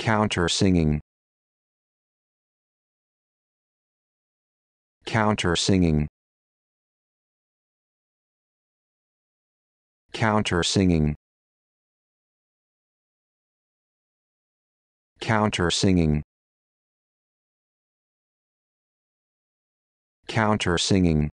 counter singing counter singing counter singing counter singing counter singing